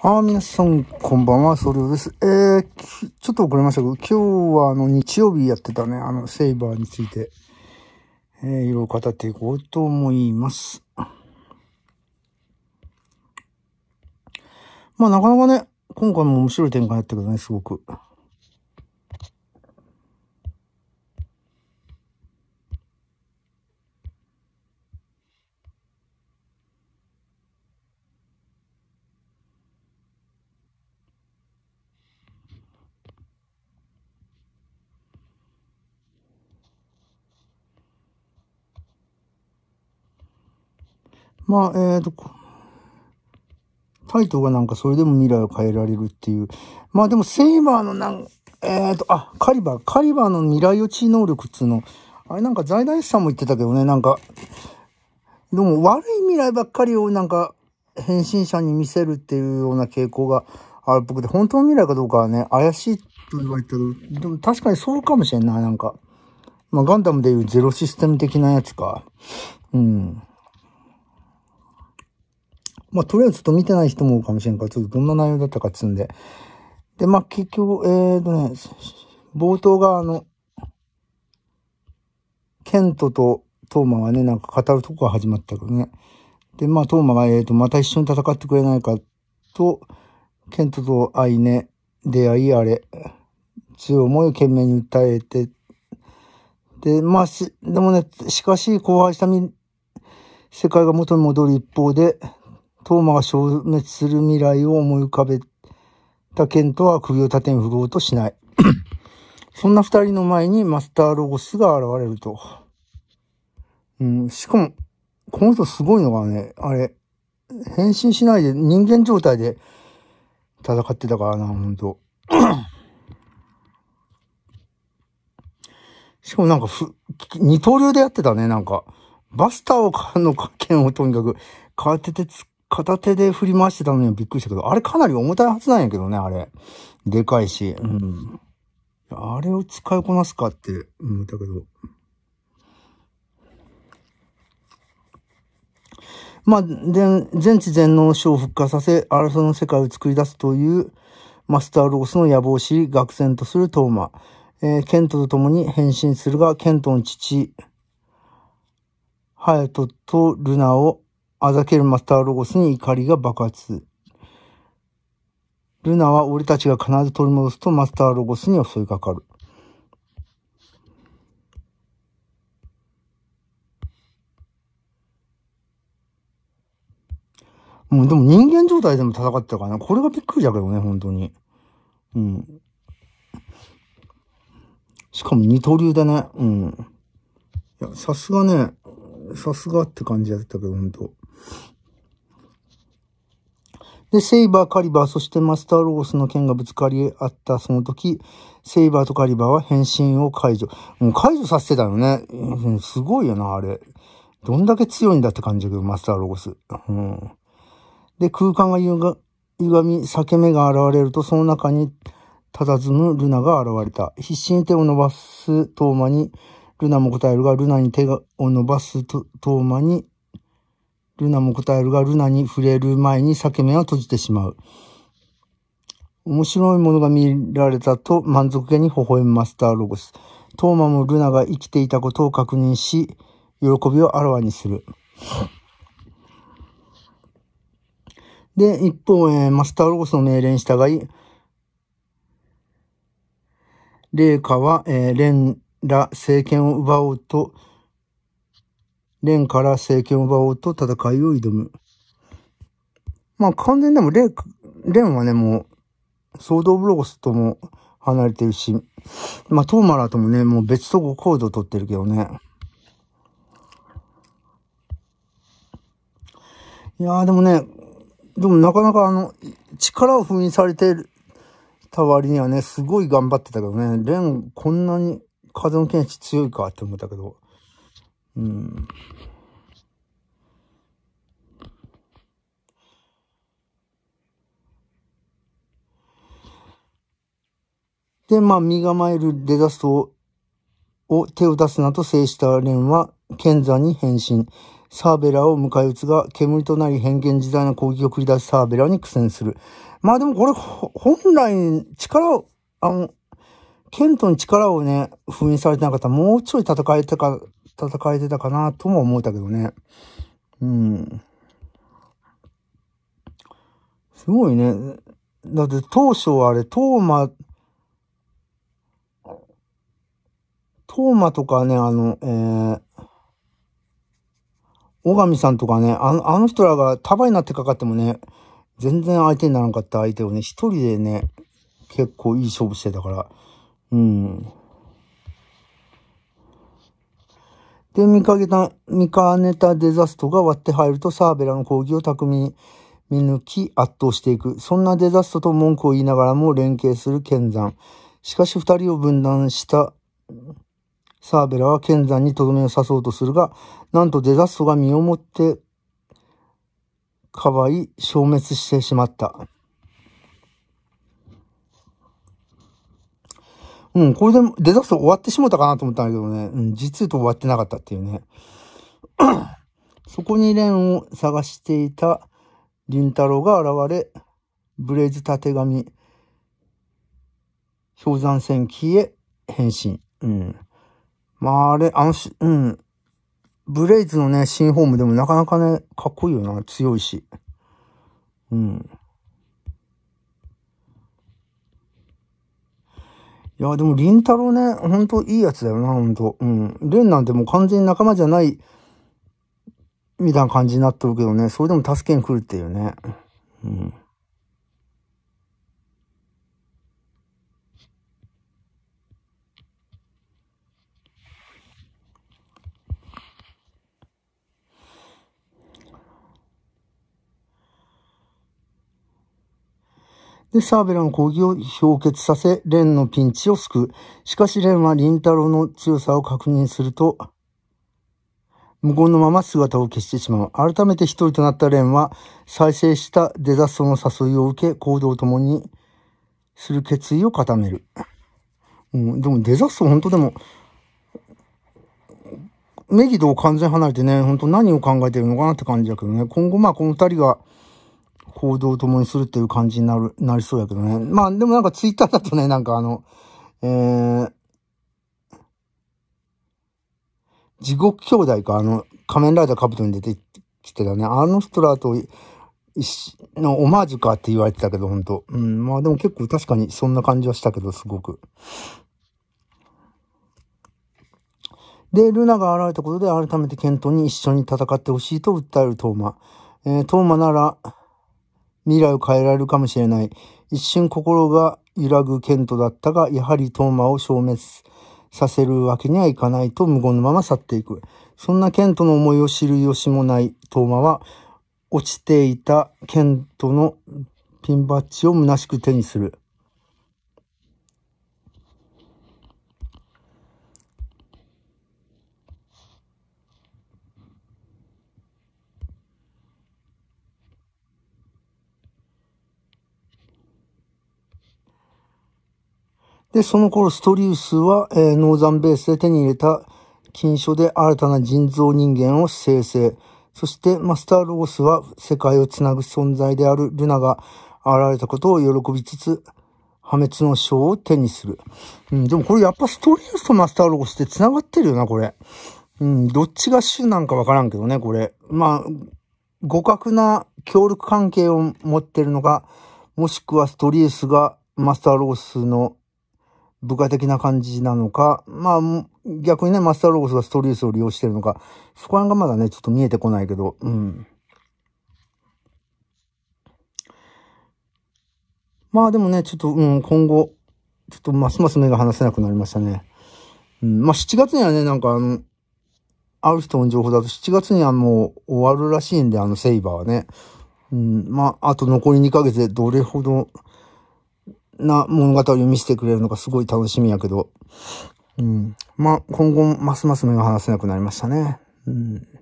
あ皆さん、こんばんは、ソルです。えー、ちょっと遅れましたけど、今日はあの、日曜日やってたね、あの、セイバーについて、えー、いろいろ語っていこうと思います。まあ、なかなかね、今回も面白い展開だったけどね、すごく。まあ、えっ、ー、と、タイトがなんかそれでも未来を変えられるっていう。まあでもセイバーのなん、えっ、ー、と、あ、カリバー、カリバーの未来予知能力っつうの。あれなんか財大師さんも言ってたけどね、なんか、でも悪い未来ばっかりをなんか変身者に見せるっていうような傾向があるっぽくて、本当の未来かどうかはね、怪しいと言われたけど、でも確かにそうかもしれない、なんか。まあガンダムでいうゼロシステム的なやつか。うん。まあ、とりあえずちょっと見てない人もかもしれんから、ちょっとどんな内容だったかっつんで。で、まあ、結局、えーとね、冒頭があの、ケントとトーマがね、なんか語るとこが始まったけどね。で、まあ、トーマが、えーと、また一緒に戦ってくれないかと、ケントとアイネ、出会いあれ、強い思いを懸命に訴えて、で、まあ、し、でもね、しかし、荒廃した世界が元に戻る一方で、トーマが消滅する未来を思い浮かべた剣とは首を縦に振ろうとしない。そんな二人の前にマスターロゴスが現れると。うん、しかも、この人すごいのがね、あれ、変身しないで人間状態で戦ってたからな、ほんと。しかもなんかふ、二刀流でやってたね、なんか。バスターを買うのか、剣をとにかく、変ってて突っ片手で振り回してたのにはびっくりしたけど、あれかなり重たいはずなんやけどね、あれ。でかいし。うん。あれを使いこなすかって思ったけど。まあ、全知全能書を復活させ、争いの世界を作り出すというマスターロースの野望し、愕然とするトーマ。えー、ケントと共に変身するが、ケントの父、ハヤトとルナをあざけるマスターロゴスに怒りが爆発。ルナは俺たちが必ず取り戻すとマスターロゴスに襲いかかる。もうでも人間状態でも戦ってたからね。これがびっくりだけどね、本当に。うん。しかも二刀流だね。うん。いや、さすがね、さすがって感じやったけど、本当で、セイバー、カリバー、そしてマスターロゴスの剣がぶつかり合ったその時、セイバーとカリバーは変身を解除。もう解除させてたよね。うん、すごいよな、あれ。どんだけ強いんだって感じだけど、マスターロゴス。うん。で、空間が歪み、裂け目が現れると、その中に佇むルナが現れた。必死に手を伸ばすトーマに、ルナも答えるが、ルナに手を伸ばすトーマに、ルナも答えるが、ルナに触れる前に裂け目は閉じてしまう。面白いものが見られたと満足げに微笑むマスターロゴス。トーマもルナが生きていたことを確認し、喜びをあらわにする。で、一方、えー、マスターロゴスの命令に従い、レイカは、えー、レンら政権を奪おうと蓮から政権を奪おうと戦いを挑む。まあ完全でも蓮、蓮はね、もう、ソード・ブ・ロゴスとも離れてるし、まあトーマラともね、もう別とコードを取ってるけどね。いやーでもね、でもなかなかあの、力を封印されてた割にはね、すごい頑張ってたけどね、レンこんなに風の剣士強いかって思ったけど。で、まあ、身構えるデザストを手を出すなと制した蓮は、賢者に変身。サーベラを迎え撃つが、煙となり変幻自在な攻撃を繰り出すサーベラに苦戦する。まあでもこれ、本来、力を、あの、ケントに力をね、封印されてなかったら、もうちょい戦えたか戦えてたかなとも思ったけどね。うん。すごいね。だって当初はあれ、トーマ、トーマとかね、あの、えー、小上さんとかね、あのあの人らが束になってかかってもね、全然相手にならんかった相手をね、一人でね、結構いい勝負してたから、うん。で、見かけた、見かねたデザストが割って入るとサーベラの攻撃を巧みに見抜き圧倒していく。そんなデザストと文句を言いながらも連携する剣山。しかし二人を分断したサーベラは剣山にとどめを刺そうとするが、なんとデザストが身をもってかばい消滅してしまった。うん、これでデザスト終わってしもたかなと思ったんだけどね、うん、実と終わってなかったっていうね。そこに蓮を探していた林太郎が現れ、ブレイズたてがみ、氷山戦記へ変身。うん。まああれ、あのし、うん。ブレイズのね、新ホームでもなかなかね、かっこいいよな。強いし。うん。いや、でも、りんたろね、ほんといいやつだよな、ほんと。うん。レンなんてもう完全に仲間じゃない、みたいな感じになっとるけどね、それでも助けに来るっていうね。うん。で、サーベラの講義を氷結させ、レンのピンチを救う。しかしレンはリンタロウの強さを確認すると、無言のまま姿を消してしまう。改めて一人となったレンは、再生したデザストの誘いを受け、行動を共にする決意を固める。うん、でもデザスト本当でも、メギドを完全離れてね、本当何を考えてるのかなって感じだけどね、今後まあこの二人が、行動を共にするっていう感じになる、なりそうやけどね。まあでもなんかツイッターだとね、なんかあの、えー、地獄兄弟か、あの、仮面ライダーカブトに出てきてたね。あの人らと、のオマージュかって言われてたけど、ほんと。うん、まあでも結構確かにそんな感じはしたけど、すごく。で、ルナが現れたことで改めて検討に一緒に戦ってほしいと訴えるトーマ。えー、トーマなら、未来を変えられるかもしれない。一瞬心が揺らぐントだったが、やはりトーマを消滅させるわけにはいかないと無言のまま去っていく。そんなケントの思いを知る由もないトーマは、落ちていたケントのピンバッジを虚しく手にする。で、その頃、ストリウスは、えー、ノーザンベースで手に入れた金書で新たな人造人間を生成。そして、マスターロースは世界をつなぐ存在であるルナが現れたことを喜びつつ、破滅の章を手にする。うん、でもこれやっぱストリウスとマスターロースって繋がってるよな、これ。うん、どっちが主なんかわからんけどね、これ。まあ、互角な協力関係を持ってるのか、もしくはストリウスがマスターロースの部下的な感じなのか、まあ、逆にね、マスターロゴスがストリウスを利用してるのか、そこら辺がまだね、ちょっと見えてこないけど、うん。まあでもね、ちょっと、うん、今後、ちょっとますます目が離せなくなりましたね。うん、まあ7月にはね、なんかあの、ある人の情報だと7月にはもう終わるらしいんで、あのセイバーはね。うん、まあ、あと残り2ヶ月でどれほど、な物語を見せてくれるのがすごい楽しみやけど、うん。まあ、今後ますます目が離せなくなりましたね。うん。